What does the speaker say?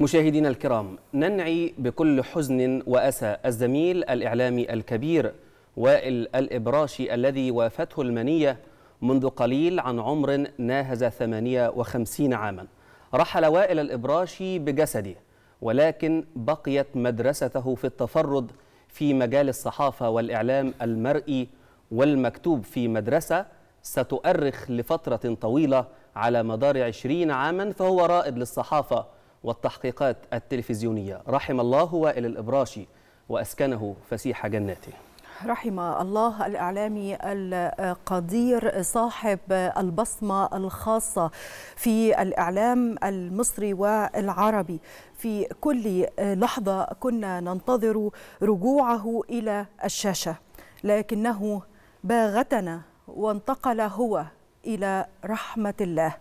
مشاهدينا الكرام ننعي بكل حزن وأسى الزميل الإعلامي الكبير وائل الإبراشي الذي وافته المنية منذ قليل عن عمر ناهز 58 عاما رحل وائل الإبراشي بجسده ولكن بقيت مدرسته في التفرد في مجال الصحافة والإعلام المرئي والمكتوب في مدرسة ستؤرخ لفترة طويلة على مدار 20 عاما فهو رائد للصحافة والتحقيقات التلفزيونية رحم الله وائل الإبراشي وأسكنه فسيح جناته رحم الله الاعلامي القدير صاحب البصمه الخاصه في الاعلام المصري والعربي في كل لحظه كنا ننتظر رجوعه الى الشاشه لكنه باغتنا وانتقل هو الى رحمه الله